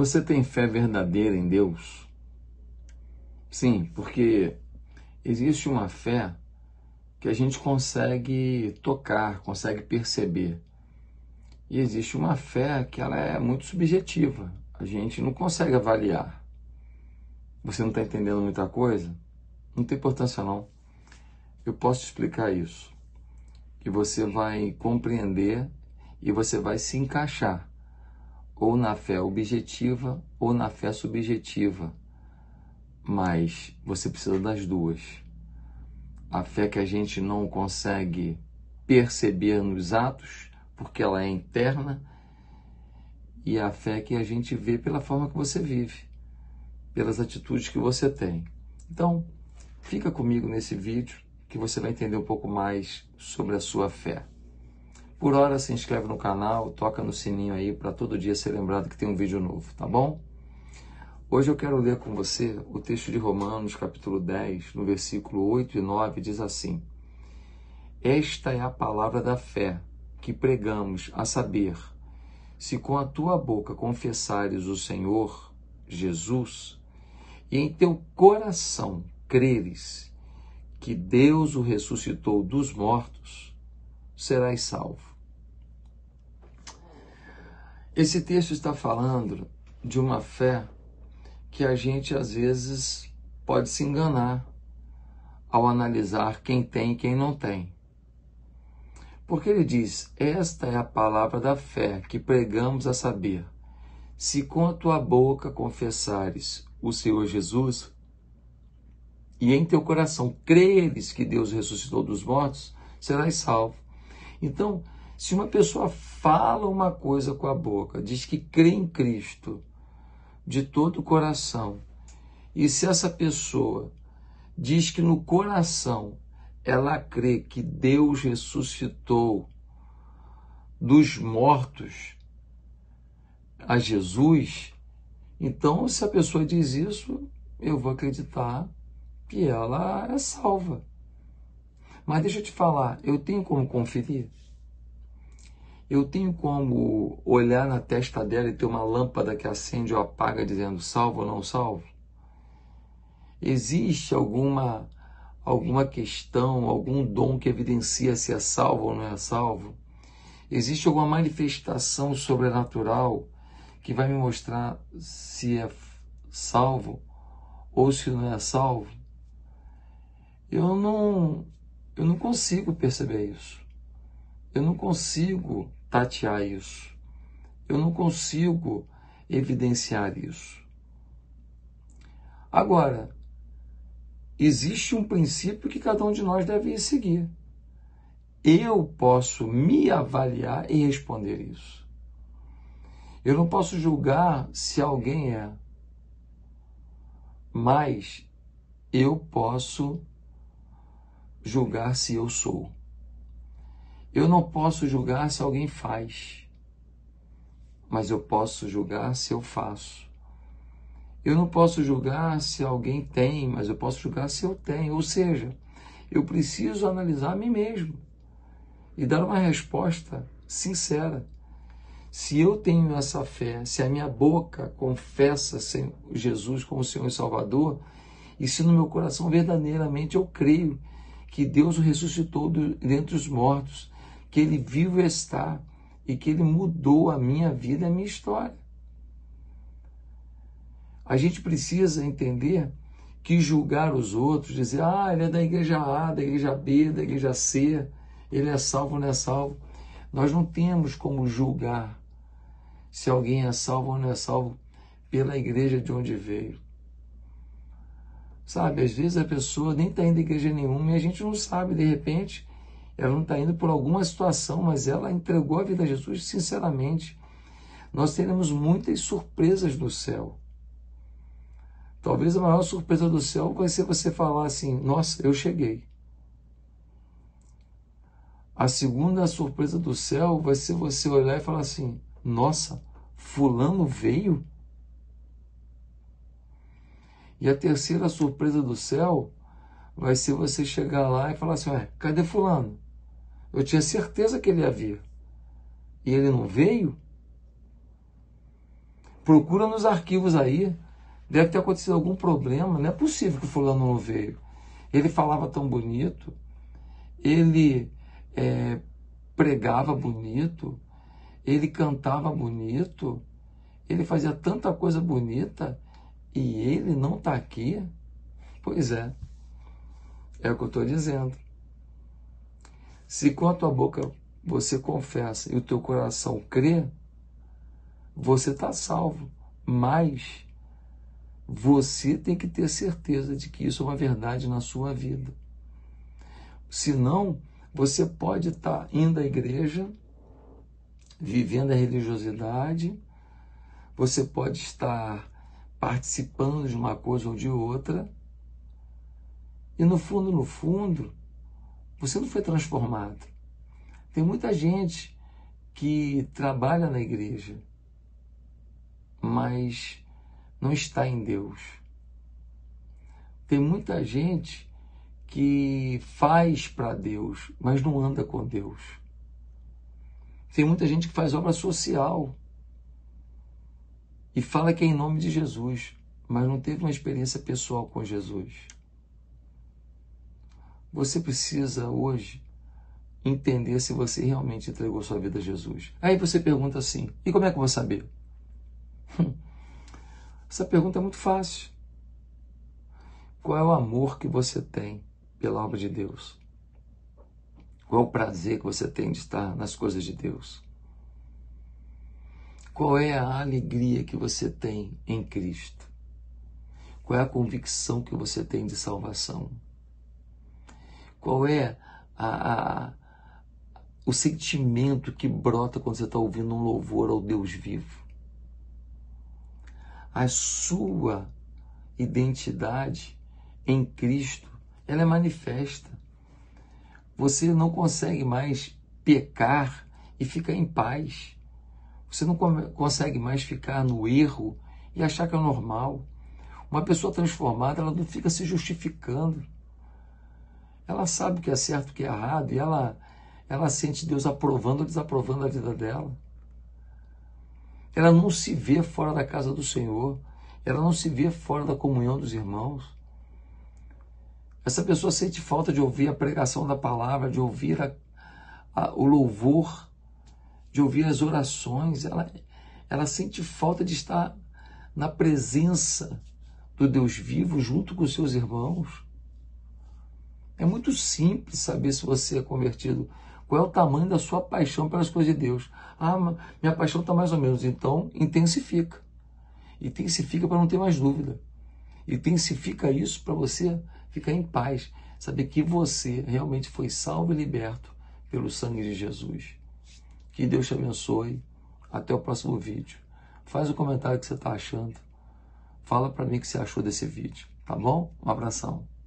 Você tem fé verdadeira em Deus? Sim, porque existe uma fé que a gente consegue tocar, consegue perceber. E existe uma fé que ela é muito subjetiva. A gente não consegue avaliar. Você não está entendendo muita coisa? Não tem importância não. Eu posso explicar isso. Que você vai compreender e você vai se encaixar ou na fé objetiva ou na fé subjetiva, mas você precisa das duas. A fé que a gente não consegue perceber nos atos, porque ela é interna, e a fé que a gente vê pela forma que você vive, pelas atitudes que você tem. Então, fica comigo nesse vídeo que você vai entender um pouco mais sobre a sua fé. Por hora, se inscreve no canal, toca no sininho aí para todo dia ser lembrado que tem um vídeo novo, tá bom? Hoje eu quero ler com você o texto de Romanos, capítulo 10, no versículo 8 e 9, diz assim: Esta é a palavra da fé que pregamos, a saber, se com a tua boca confessares o Senhor Jesus e em teu coração creres que Deus o ressuscitou dos mortos, serás salvo. Esse texto está falando de uma fé que a gente às vezes pode se enganar ao analisar quem tem e quem não tem. Porque ele diz: Esta é a palavra da fé que pregamos a saber. Se com a tua boca confessares o Senhor Jesus e em teu coração creres que Deus ressuscitou dos mortos, serás salvo. Então, se uma pessoa fala uma coisa com a boca, diz que crê em Cristo de todo o coração, e se essa pessoa diz que no coração ela crê que Deus ressuscitou dos mortos a Jesus, então se a pessoa diz isso, eu vou acreditar que ela é salva. Mas deixa eu te falar, eu tenho como conferir? eu tenho como olhar na testa dela e ter uma lâmpada que acende ou apaga dizendo salvo ou não salvo? Existe alguma alguma questão, algum dom que evidencia se é salvo ou não é salvo? Existe alguma manifestação sobrenatural que vai me mostrar se é salvo ou se não é salvo? Eu não eu não consigo perceber isso. Eu não consigo tatear isso. Eu não consigo evidenciar isso. Agora, existe um princípio que cada um de nós deve seguir. Eu posso me avaliar e responder isso. Eu não posso julgar se alguém é, mas eu posso julgar se eu sou. Eu não posso julgar se alguém faz, mas eu posso julgar se eu faço. Eu não posso julgar se alguém tem, mas eu posso julgar se eu tenho. Ou seja, eu preciso analisar a mim mesmo e dar uma resposta sincera. Se eu tenho essa fé, se a minha boca confessa Jesus como Senhor e Salvador, e se no meu coração verdadeiramente eu creio que Deus o ressuscitou dentre os mortos, que Ele vivo está e que Ele mudou a minha vida, a minha história. A gente precisa entender que julgar os outros, dizer, ah, ele é da igreja A, da igreja B, da igreja C, ele é salvo ou não é salvo. Nós não temos como julgar se alguém é salvo ou não é salvo pela igreja de onde veio. Sabe, às vezes a pessoa nem está indo à igreja nenhuma e a gente não sabe, de repente, ela não está indo por alguma situação, mas ela entregou a vida a Jesus sinceramente. Nós teremos muitas surpresas no céu. Talvez a maior surpresa do céu vai ser você falar assim: Nossa, eu cheguei. A segunda surpresa do céu vai ser você olhar e falar assim: Nossa, Fulano veio? E a terceira surpresa do céu vai ser você chegar lá e falar assim: Ué, cadê Fulano? Eu tinha certeza que ele havia. E ele não veio? Procura nos arquivos aí. Deve ter acontecido algum problema. Não é possível que o fulano não veio. Ele falava tão bonito. Ele é, pregava bonito. Ele cantava bonito. Ele fazia tanta coisa bonita. E ele não está aqui? Pois é. É o que eu estou dizendo. Se com a tua boca você confessa e o teu coração crê, você está salvo. Mas você tem que ter certeza de que isso é uma verdade na sua vida. Senão, você pode estar tá indo à igreja, vivendo a religiosidade, você pode estar participando de uma coisa ou de outra, e no fundo, no fundo, você não foi transformado. Tem muita gente que trabalha na igreja, mas não está em Deus. Tem muita gente que faz para Deus, mas não anda com Deus. Tem muita gente que faz obra social e fala que é em nome de Jesus, mas não teve uma experiência pessoal com Jesus. Você precisa hoje entender se você realmente entregou sua vida a Jesus. Aí você pergunta assim: e como é que eu vou saber? Essa pergunta é muito fácil. Qual é o amor que você tem pela obra de Deus? Qual é o prazer que você tem de estar nas coisas de Deus? Qual é a alegria que você tem em Cristo? Qual é a convicção que você tem de salvação? qual é a, a, o sentimento que brota quando você está ouvindo um louvor ao Deus vivo. A sua identidade em Cristo, ela é manifesta. Você não consegue mais pecar e ficar em paz. Você não consegue mais ficar no erro e achar que é normal. Uma pessoa transformada, ela não fica se justificando ela sabe o que é certo, o que é errado, e ela, ela sente Deus aprovando ou desaprovando a vida dela. Ela não se vê fora da casa do Senhor, ela não se vê fora da comunhão dos irmãos. Essa pessoa sente falta de ouvir a pregação da palavra, de ouvir a, a, o louvor, de ouvir as orações, ela, ela sente falta de estar na presença do Deus vivo junto com os seus irmãos. É muito simples saber se você é convertido. Qual é o tamanho da sua paixão pelas coisas de Deus? Ah, minha paixão está mais ou menos. Então, intensifica. Intensifica para não ter mais dúvida. Intensifica isso para você ficar em paz. Saber que você realmente foi salvo e liberto pelo sangue de Jesus. Que Deus te abençoe. Até o próximo vídeo. Faz o um comentário que você está achando. Fala para mim o que você achou desse vídeo, tá bom? Um abração.